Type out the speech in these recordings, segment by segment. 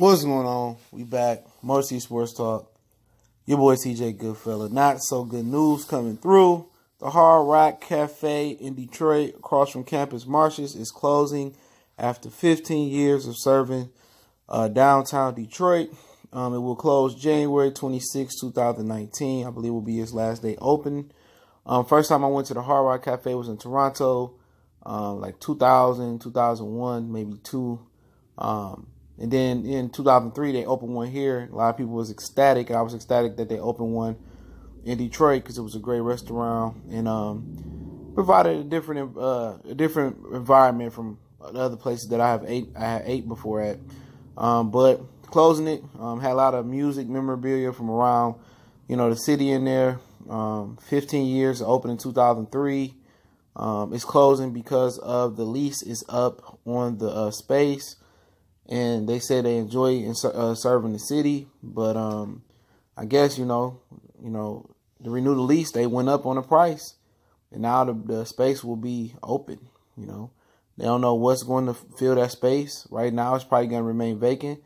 What's going on? We back. Marcy Sports Talk. Your boy TJ Goodfella. Not so good news coming through. The Hard Rock Cafe in Detroit, across from Campus Marshes, is closing after 15 years of serving uh, downtown Detroit. Um, it will close January 26, 2019. I believe will be its last day open. Um, first time I went to the Hard Rock Cafe was in Toronto, um, like 2000, 2001, maybe two. Um, and then in 2003, they opened one here. A lot of people was ecstatic, and I was ecstatic that they opened one in Detroit because it was a great restaurant and um, provided a different uh, a different environment from other places that I have ate I had ate before at. Um, but closing it, um, had a lot of music memorabilia from around you know the city in there. Um, 15 years open in 2003. Um, it's closing because of the lease is up on the uh, space and they said they enjoy in, uh, serving the city, but um, I guess you know, you know, to renew the lease, they went up on the price, and now the, the space will be open. You know, they don't know what's going to fill that space. Right now, it's probably going to remain vacant,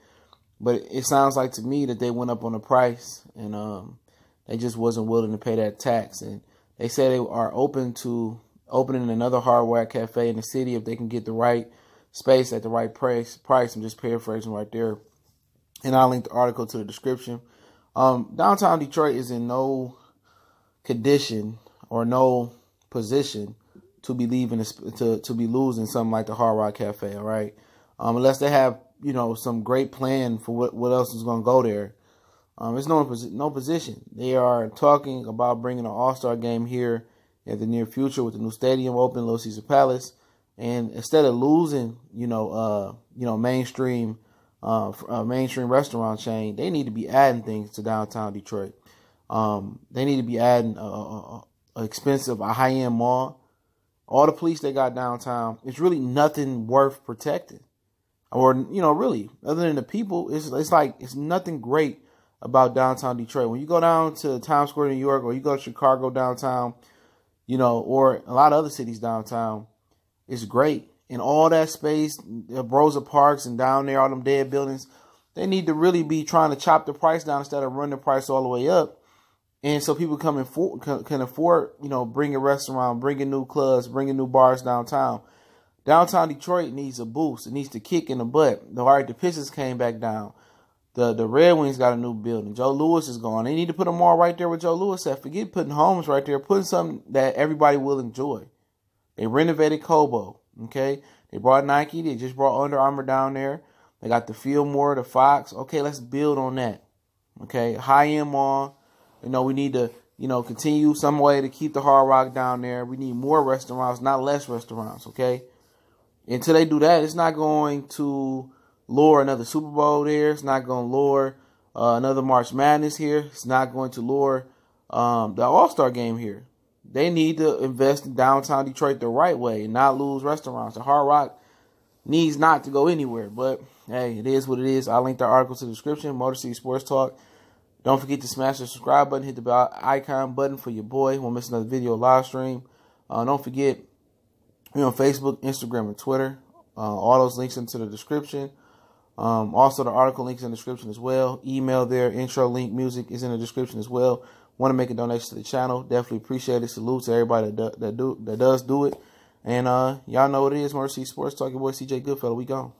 but it sounds like to me that they went up on the price, and um, they just wasn't willing to pay that tax. And they say they are open to opening another hardware cafe in the city if they can get the right space at the right price. Price. I'm just paraphrasing right there, and I'll link the article to the description. Um, downtown Detroit is in no condition or no position to be leaving to to be losing something like the Hard Rock Cafe. All right, um, unless they have you know some great plan for what what else is going to go there. Um, it's no no position. They are talking about bringing an All Star game here at the near future with the new stadium open, Little Caesar Palace and instead of losing, you know, uh, you know, mainstream, uh, uh, mainstream restaurant chain, they need to be adding things to downtown Detroit. Um, they need to be adding a, a, a expensive, a high end mall. All the police they got downtown, it's really nothing worth protecting, or you know, really, other than the people. It's it's like it's nothing great about downtown Detroit. When you go down to Times Square, New York, or you go to Chicago downtown, you know, or a lot of other cities downtown it's great. And all that space, the uh, Rosa Parks and down there, all them dead buildings, they need to really be trying to chop the price down instead of run the price all the way up. And so people come and for, can, afford, you know, bringing restaurant, bringing new clubs, bringing new bars downtown. Downtown Detroit needs a boost. It needs to kick in the butt. The, all right, the Pistons came back down. The the Red Wings got a new building. Joe Lewis is gone. They need to put them all right there with Joe Lewis at. Forget putting homes right there. Putting something that everybody will enjoy. They renovated Kobo. Okay. They brought Nike. They just brought Under Armour down there. They got the Fillmore, the Fox. Okay, let's build on that. Okay. High end mall. You know, we need to, you know, continue some way to keep the hard rock down there. We need more restaurants, not less restaurants, okay? Until they do that, it's not going to lure another Super Bowl there. It's not going to lure uh, another March Madness here. It's not going to lure um, the All Star game here. They need to invest in downtown Detroit the right way and not lose restaurants. The Hard Rock needs not to go anywhere. But hey, it is what it is. I linked the article to the description. Motor City Sports Talk. Don't forget to smash the subscribe button, hit the bell icon button for your boy. Won't miss another video live stream. Uh, don't forget, we're on Facebook, Instagram, and Twitter. Uh, all those links into the description. Um, also, the article links in the description as well. Email there, intro link music is in the description as well want to make a donation to the channel, definitely appreciate it. Salute to everybody that do, that do that does do it. And uh, y'all know what it is, Mercy Sports Talking Boy CJ Goodfellow. We gone.